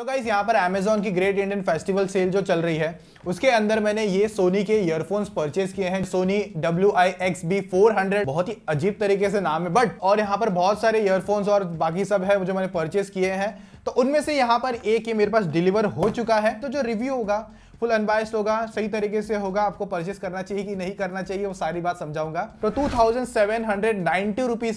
तो गाइज यहाँ पर अमेजोन की ग्रेट इंडियन फेस्टिवल सेल जो चल रही है उसके अंदर मैंने ये सोनी के ईयरफोन्स परचेज किए हैं Sony W I X B four hundred बहुत ही अजीब तरीके से नाम है बट और यहाँ पर बहुत सारे ईयरफोन्स और बाकी सब है जो मैंने परचेज किए हैं तो उनमें से यहाँ पर एक ये मेरे पास डिलीवर हो चुका है तो जो रिव्यू होगा फुल अनबायस्ड होगा सही तरीके से होगा आपको परचेस करना चाहिए कि नहीं करना चाहिए वो सारी बात समझाऊंगा तो टू थाउजेंड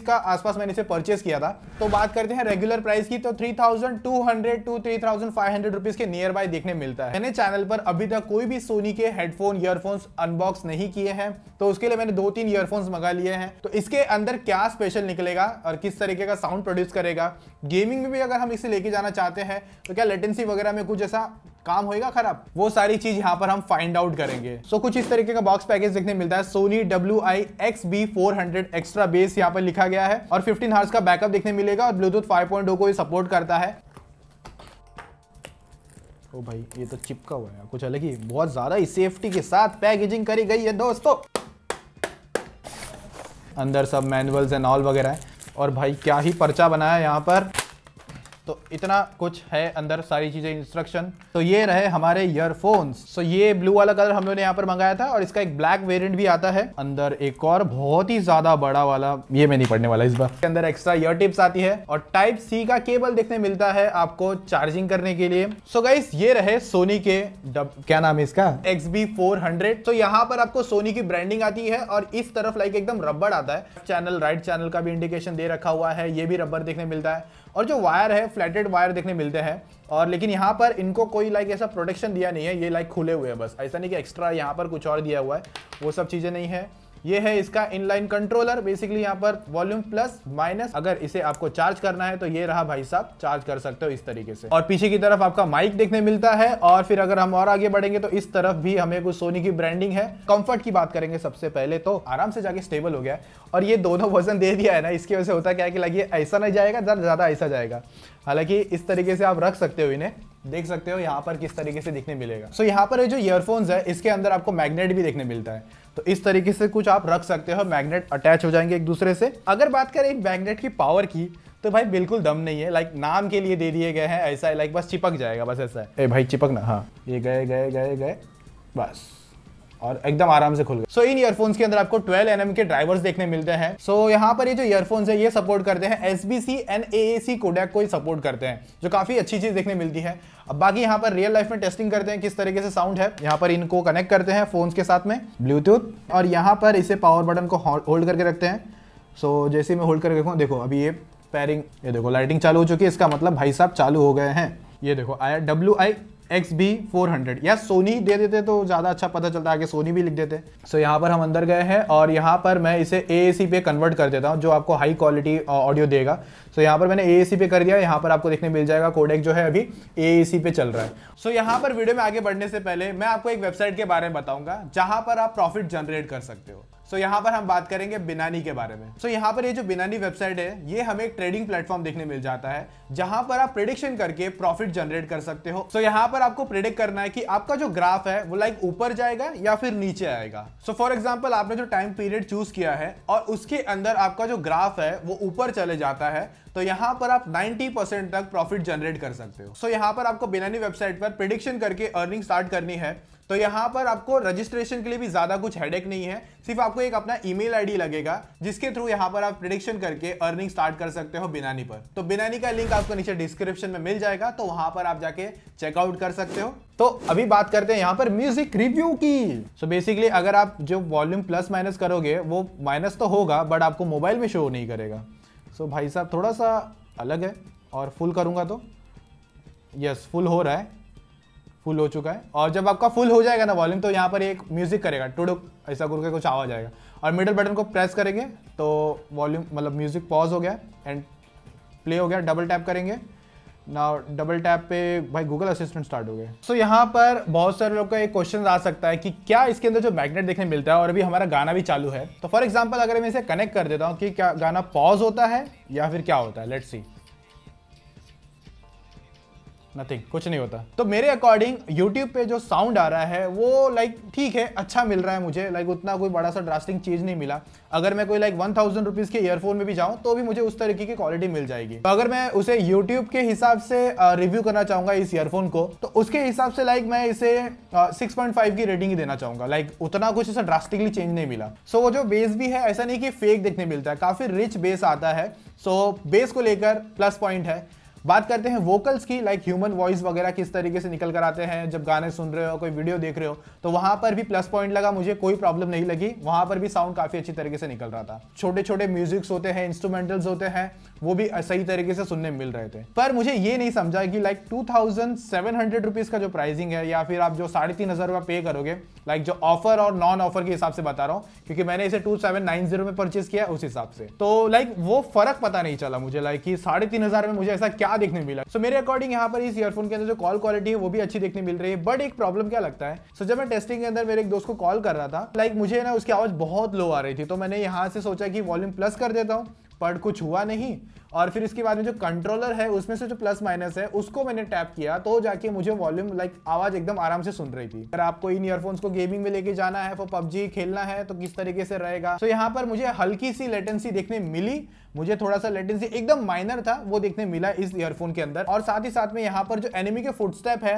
का आसपास मैंने इसे परचेस किया था तो बात करते हैं रेगुलर प्राइस की तो three thousand two hundred two three thousand five hundred rupees के नियर बाय देखने मिलता है मैंने चैनल पर अभी तक कोई भी सोनी के हेडफोन ईयरफोन्स अनबॉक्स नहीं किए हैं तो उसके लिए मैंने दो तीन ईयरफोन्स मंगा लिए हैं तो इसके अंदर क्या स्पेशल निकलेगा और किस तरीके का साउंड प्रोड्यूस करेगा गेमिंग में भी अगर हम इसे लेके जाना चाहते हैं तो क्या लेटेंसी वगैरह में कुछ ऐसा काम होएगा खराब वो सारी चीज यहाँ पर हम फाइंड आउट करेंगे सो so, कुछ इस तरीके का बॉक्स पैकेज देखने मिलता है Sony W I X B four hundred extra bass यहाँ पर लिखा गया है और फिफ्टीन हार्स का बैकअप देखने मिलेगा और ब्लूटूथ फाइव पॉइंट को भी सपोर्ट करता है ओ भाई ये तो चिपका हुआ है कुछ अलग ही बहुत ज़्यादा ही सेफ्टी के साथ पैकेजिंग करी गई है दोस्तों अंदर सब मैनुअल्स एंड ऑल वगैरह है और भाई क्या ही पर्चा बनाया यहाँ पर तो इतना कुछ है अंदर सारी चीज़ें इंस्ट्रक्शन तो ये रहे हमारे ईयरफोन्स तो ये ब्लू वाला कलर हम लोगों ने यहाँ पर मंगाया था और इसका एक ब्लैक वेरियंट भी आता है अंदर एक और बहुत ही ज़्यादा बड़ा वाला ये मैं नहीं पढ़ने वाला इस बार अंदर एक्स्ट्रा ईयर टिप्स आती है और टाइप सी का केबल देखने मिलता है आपको चार्जिंग करने के लिए सो so गाइस ये रहे सोनी के डब क्या नाम है इसका एक्स बी फोर हंड्रेड तो यहाँ पर आपको सोनी की ब्रांडिंग आती है और इस तरफ लाइक एकदम रबड़ आता है चैनल राइट चैनल का भी इंडिकेशन दे रखा हुआ है ये भी रबर देखने मिलता है और जो वायर है फ्लैटेड वायर देखने मिलते हैं और लेकिन यहाँ पर इनको कोई लाइक ऐसा प्रोटेक्शन दिया नहीं है ये लाइक खुले हुए हैं बस ऐसा नहीं कि एक्स्ट्रा यहाँ पर कुछ और दिया हुआ है वो सब चीज़ें नहीं है ये है इसका इनलाइन कंट्रोलर बेसिकली यहाँ पर वॉल्यूम प्लस माइनस अगर इसे आपको चार्ज करना है तो ये रहा भाई साहब चार्ज कर सकते हो इस तरीके से और पीछे की तरफ आपका माइक देखने मिलता है और फिर अगर हम और आगे बढ़ेंगे तो इस तरफ भी हमें कुछ सोनी की ब्रांडिंग है कंफर्ट की बात करेंगे सबसे पहले तो आराम से जाके स्टेबल हो गया और ये दोनों वजन दे दिया है ना इसकी वजह से होता क्या है कि लगे ऐसा नहीं जाएगा ज़्यादा ऐसा जाएगा हालांकि इस तरीके से आप रख सकते हो इन्हें देख सकते हो यहाँ पर किस तरीके से दिखने मिलेगा सो so, यहाँ पर जो ईयरफोन्स है इसके अंदर आपको मैग्नेट भी देखने मिलता है तो इस तरीके से कुछ आप रख सकते हो मैग्नेट अटैच हो जाएंगे एक दूसरे से अगर बात करें एक मैग्नेट की पावर की तो भाई बिल्कुल दम नहीं है लाइक नाम के लिए दे दिए गए हैं ऐसा है लाइक बस चिपक जाएगा बस ऐसा है ए भाई चिपक ना हाँ ये गए गए गए गए बस और एकदम आराम से खुल गए सो so, इन ईयरफोन्स के अंदर आपको 12 एनएम के ड्राइवर्स देखने मिलते हैं सो so, यहाँ पर ये जो ईयरफोन्स है ये सपोर्ट करते हैं S B C N A A C codec को सपोर्ट करते हैं जो काफी अच्छी चीज देखने मिलती है अब बाकी यहाँ पर रियल लाइफ में टेस्टिंग करते हैं किस तरीके से साउंड है यहाँ पर इनको कनेक्ट करते हैं फोन के साथ में ब्लूटूथ और यहाँ पर इसे पावर बटन को होल्ड करके रखते हैं सो so, जैसे मैं होल्ड करके रखूँ देखो अभी ये पैरिंग ये देखो लाइटिंग चालू हो चुकी है इसका मतलब भाई साहब चालू हो गए हैं ये देखो आया W I X B four hundred या सोनी दे देते तो ज़्यादा अच्छा पता चलता है आगे सोनी भी लिख देते सो so, यहाँ पर हम अंदर गए हैं और यहाँ पर मैं इसे ए पे कन्वर्ट कर देता हूँ जो आपको हाई क्वालिटी ऑडियो देगा सो so, यहाँ पर मैंने ए पे कर दिया यहाँ पर आपको देखने मिल जाएगा कोडेक जो है अभी ए पे चल रहा है सो so, यहाँ पर वीडियो में आगे बढ़ने से पहले मैं आपको एक वेबसाइट के बारे में बताऊँगा जहाँ पर आप प्रॉफिट जनरेट कर सकते हो सो यहाँ पर हम बात करेंगे बिनानी के बारे में सो so, यहाँ पर ये जो बिनानी वेबसाइट है ये हमें एक ट्रेडिंग प्लेटफॉर्म देखने मिल जाता है जहां पर आप प्रिडिक्शन करके प्रॉफिट जनरेट कर सकते हो सो so, यहाँ पर आपको प्रिडिक्ट करना है कि आपका जो ग्राफ है वो लाइक ऊपर जाएगा या फिर नीचे आएगा सो फॉर एग्जाम्पल आपने जो टाइम पीरियड चूज किया है और उसके अंदर आपका जो ग्राफ है वो ऊपर चले जाता है तो यहाँ पर आप 90% तक प्रॉफिट जनरेट कर सकते हो सो so, यहाँ पर आपको बिनानी वेबसाइट पर प्रिडिक्शन करके अर्निंग स्टार्ट करनी है तो यहाँ पर आपको रजिस्ट्रेशन के लिए भी ज़्यादा कुछ हेडेक नहीं है सिर्फ आपको एक अपना ईमेल आईडी लगेगा जिसके थ्रू यहाँ पर आप प्रिडिक्शन करके अर्निंग स्टार्ट कर सकते हो बिनानी पर तो बिनानी का लिंक आपको नीचे डिस्क्रिप्शन में मिल जाएगा तो वहाँ पर आप जाके चेकआउट कर सकते हो तो अभी बात करते हैं यहाँ पर म्यूजिक रिव्यू की सो so बेसिकली अगर आप जो वॉल्यूम प्लस माइनस करोगे वो माइनस तो होगा बट आपको मोबाइल में शो नहीं करेगा सो so भाई साहब थोड़ा सा अलग है और फुल करूँगा तो यस yes, फुल हो रहा है फुल हो चुका है और जब आपका फुल हो जाएगा ना वॉल्यूम तो यहाँ पर एक म्यूज़िक करेगा टुडुक ऐसा करके कुछ आवाज़ आएगा और मिडल बटन को प्रेस करेंगे तो वॉल्यूम मतलब म्यूज़िक पॉज हो गया एंड प्ले हो गया डबल टैप करेंगे ना डबल टैप पे भाई गूगल असिस्टेंट स्टार्ट हो गए सो so, यहाँ पर बहुत सारे लोग का एक क्वेश्चन आ सकता है कि क्या इसके अंदर जो मैग्नेट देखने मिलता है और अभी हमारा गाना भी चालू है तो फॉर एग्जाम्पल अगर मैं इसे कनेक्ट कर देता हूँ कि क्या गाना पॉज होता है या फिर क्या होता है लेट्स सी नथिंग कुछ नहीं होता तो मेरे अकॉर्डिंग यूट्यूब पे जो साउंड आ रहा है वो लाइक ठीक है अच्छा मिल रहा है मुझे लाइक उतना कोई बड़ा सा ड्रास्टिंग चीज़ नहीं मिला अगर मैं कोई लाइक वन थाउजेंड रुपीज़ के ईयरफोन में भी जाऊँ तो भी मुझे उस तरीके की क्वालिटी मिल जाएगी तो अगर मैं उसे यूट्यूब के हिसाब से रिव्यू करना चाहूँगा इस ईयरफोन को तो उसके हिसाब से लाइक मैं इसे सिक्स की रेटिंग देना चाहूंगा लाइक उतना कुछ ऐसा ड्रास्टिकली चेंज नहीं मिला सो so, वो जो बेस भी है ऐसा नहीं कि फेक देखने मिलता है काफ़ी रिच बेस आता है सो बेस को लेकर प्लस पॉइंट है बात करते हैं वोकल्स की लाइक ह्यूमन वॉइस वगैरह किस तरीके से निकल कर आते हैं जब गाने सुन रहे हो कोई वीडियो देख रहे हो तो वहां पर भी प्लस पॉइंट लगा मुझे कोई प्रॉब्लम नहीं लगी वहां पर भी साउंड काफ़ी अच्छी तरीके से निकल रहा था छोटे छोटे म्यूजिक्स होते हैं इंस्ट्रूमेंटल्स होते हैं वो भी सही तरीके से सुनने मिल रहे थे पर मुझे ये नहीं समझा कि like two thousand seven hundred rupees का जो प्राइसिंग है या फिर आप जो साढ़े तीन हज़ार रुपये पे करोगे लाइक जो ऑफर और नॉन ऑफर के हिसाब से बता रहा हूँ क्योंकि मैंने इसे टू सेवन नाइन जीरो में परचेज किया उस हिसाब से तो लाइक वो फर्क पता नहीं चला मुझे लाइक कि साढ़े तीन हज़ार में मुझे ऐसा क्या क्या देखने मिला सो so, मेरे अकॉर्डिंग यहाँ पर इस ईयरफोन के अंदर जो कॉल क्वालिटी है वो भी अच्छी देखने मिल रही है बट एक प्रॉब्लम क्या लगता है सो so, जब मैं टेस्टिंग के अंदर मेरे एक दोस्त को कॉल कर रहा था लाइक like, मुझे ना उसकी आवाज बहुत लो आ रही थी तो मैंने यहाँ से सोचा कि वॉल्यूम प्लस कर देता हूँ पर कुछ हुआ नहीं और फिर इसके बाद में जो कंट्रोलर है उसमें से जो प्लस माइनस है उसको मैंने टैप किया तो जाके मुझे वॉल्यूम लाइक आवाज एकदम आराम से सुन रही थी अगर आपको इन ईयरफोन्स को गेमिंग में लेके जाना है फो पबजी खेलना है तो किस तरीके से रहेगा तो यहाँ पर मुझे हल्की सी लेटेंसी देखने मिली मुझे थोड़ा सा लेटेंसी एकदम माइनर था वो देखने मिला इस ईयरफोन के अंदर और साथ ही साथ में यहाँ पर जो एनिमी के फुटस्टेप है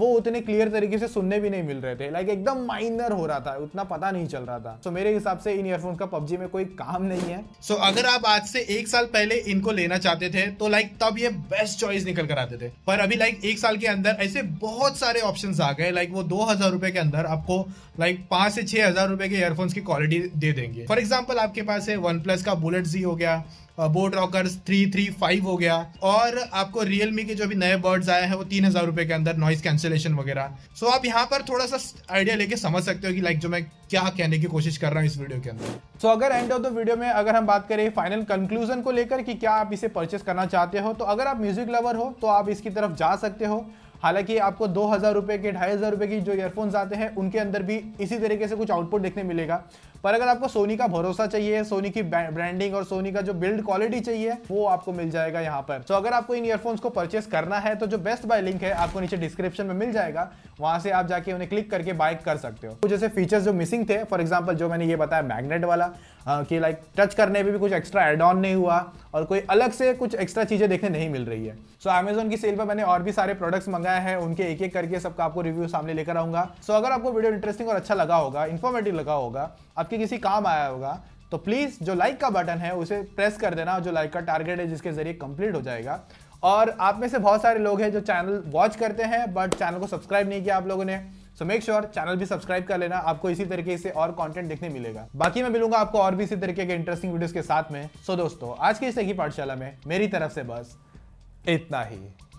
वो उतने क्लियर तरीके से सुनने भी नहीं मिल रहे थे लाइक एकदम माइनर हो रहा था उतना पता नहीं चल रहा था तो so, मेरे हिसाब से इन ईयरफोन का पबजी में कोई काम नहीं है सो so, अगर आप आज से एक साल पहले इनको को लेना चाहते थे तो लाइक तब ये बेस्ट चॉइस निकल कर आते थे पर अभी लाइक एक साल के अंदर ऐसे बहुत सारे ऑप्शंस आ गए लाइक वो दो हजार रुपए के अंदर आपको लाइक पांच से छह हजार रुपए के ईयरफोन्स की क्वालिटी दे देंगे फॉर एग्जाम्पल आपके पास है वन प्लस का बुलेट जी हो गया boat Rockerz three three five हो गया और आपको रियलमी के जो भी नए बर्ड्स आए हैं वो तीन हज़ार रुपए के अंदर नॉइस कैंसिलेशन वगैरह सो आप यहाँ पर थोड़ा सा आइडिया लेके समझ सकते हो कि लाइक जो मैं क्या कहने की कोशिश कर रहा हूँ इस वीडियो के अंदर सो so, अगर एंड ऑफ द वीडियो में अगर हम बात करें फाइनल कंक्लूजन को लेकर कि क्या आप इसे परचेस करना चाहते हो तो अगर आप म्यूजिक लवर हो तो आप इसकी तरफ जा सकते हो हालांकि आपको दो हज़ार रुपए के ढाई हज़ार रुपए की जो ईयरफोन्स आते हैं उनके अंदर भी इसी तरीके से कुछ आउटपुट देखने मिलेगा पर अगर आपको सोनी का भरोसा चाहिए सोनी की ब्रांडिंग और सोनी का जो बिल्ड क्वालिटी चाहिए वो आपको मिल जाएगा यहाँ पर तो अगर आपको इन ईयरफोन्स को परचेस करना है तो जो बेस्ट बाय लिंक है आपको नीचे डिस्क्रिप्शन में मिल जाएगा वहां से आप जाके उन्हें क्लिक करके बाय कर सकते हो तो जैसे फीचर्स जो मिसिंग थे फॉर एग्जाम्पल जो मैंने ये बताया मैग्नेट वाला कि लाइक टच करने में भी, भी कुछ एक्स्ट्रा एड ऑन नहीं हुआ और कोई अलग से कुछ एक्स्ट्रा चीज़ें देखने नहीं मिल रही है सो so, अमेजोन की सेल पर मैंने और भी सारे प्रोडक्ट्स मंगाए हैं उनके एक एक करके सबका आपको रिव्यू सामने लेकर आऊंगा सो so, अगर आपको वीडियो इंटरेस्टिंग और अच्छा लगा होगा इन्फॉर्मेटिव लगा होगा आप आपके किसी काम आया होगा तो प्लीज़ जो लाइक का बटन है उसे प्रेस कर देना जो लाइक का टारगेट है जिसके जरिए कंप्लीट हो जाएगा और आप में से बहुत सारे लोग हैं जो चैनल वॉच करते हैं बट चैनल को सब्सक्राइब नहीं किया आप लोगों ने सो मेक श्योर चैनल भी सब्सक्राइब कर लेना आपको इसी तरीके से और कंटेंट देखने मिलेगा बाकी मैं मिलूंगा आपको और भी इसी तरीके के इंटरेस्टिंग वीडियोस के साथ में सो so, दोस्तों आज की इस पाठशाला में मेरी तरफ से बस इतना ही